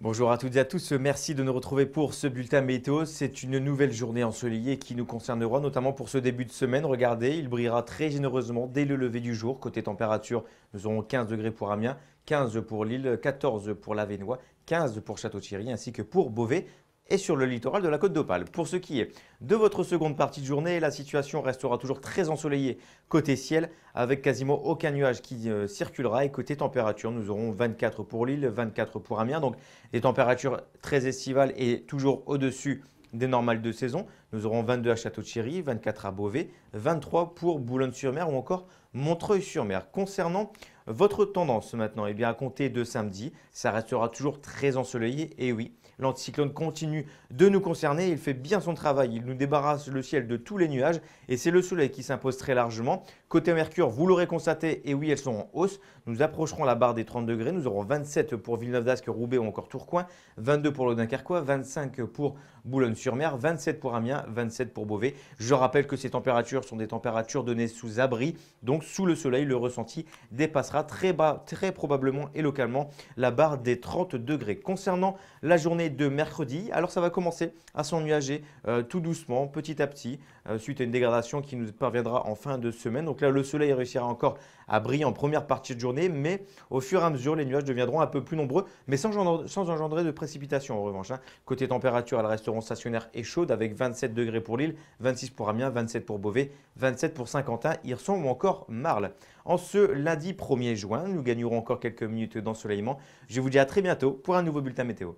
Bonjour à toutes et à tous, merci de nous retrouver pour ce bulletin météo. C'est une nouvelle journée ensoleillée qui nous concernera notamment pour ce début de semaine. Regardez, il brillera très généreusement dès le lever du jour. Côté température, nous aurons 15 degrés pour Amiens, 15 pour Lille, 14 pour La Vénois, 15 pour Château-Thierry ainsi que pour Beauvais et sur le littoral de la côte d'Opale. Pour ce qui est de votre seconde partie de journée, la situation restera toujours très ensoleillée côté ciel, avec quasiment aucun nuage qui euh, circulera. Et côté température, nous aurons 24 pour Lille, 24 pour Amiens, donc des températures très estivales et toujours au-dessus des normales de saison. Nous aurons 22 à Château-Thierry, 24 à Beauvais, 23 pour Boulogne-sur-Mer ou encore Montreuil-sur-Mer. Concernant votre tendance maintenant, eh bien, à compter de samedi, ça restera toujours très ensoleillé. Et oui, l'anticyclone continue de nous concerner. Il fait bien son travail. Il nous débarrasse le ciel de tous les nuages. Et c'est le soleil qui s'impose très largement. Côté Mercure, vous l'aurez constaté, et oui, elles sont en hausse. Nous approcherons la barre des 30 degrés. Nous aurons 27 pour Villeneuve d'Ascq, Roubaix ou encore Tourcoing, 22 pour le Dunkerquois, 25 pour Boulogne-sur-Mer, 27 pour Amiens, 27 pour Beauvais. Je rappelle que ces températures sont des températures données sous abri. Donc, sous le soleil, le ressenti dépassera très, bas, très probablement et localement la barre des 30 degrés. Concernant la journée de mercredi, alors ça va commencer à s'ennuager euh, tout doucement, petit à petit, euh, suite à une dégradation qui nous parviendra en fin de semaine. Donc là, le soleil réussira encore à briller en première partie de journée, mais au fur et à mesure, les nuages deviendront un peu plus nombreux, mais sans, engendrer de précipitations en revanche. Hein. Côté température, elles resteront stationnaires et chaudes avec 27 degrés pour Lille, 26 pour Amiens, 27 pour Beauvais, 27 pour Saint-Quentin, Hirson ou encore Marle. En ce lundi 1 juin. Nous gagnerons encore quelques minutes d'ensoleillement. Je vous dis à très bientôt pour un nouveau bulletin météo.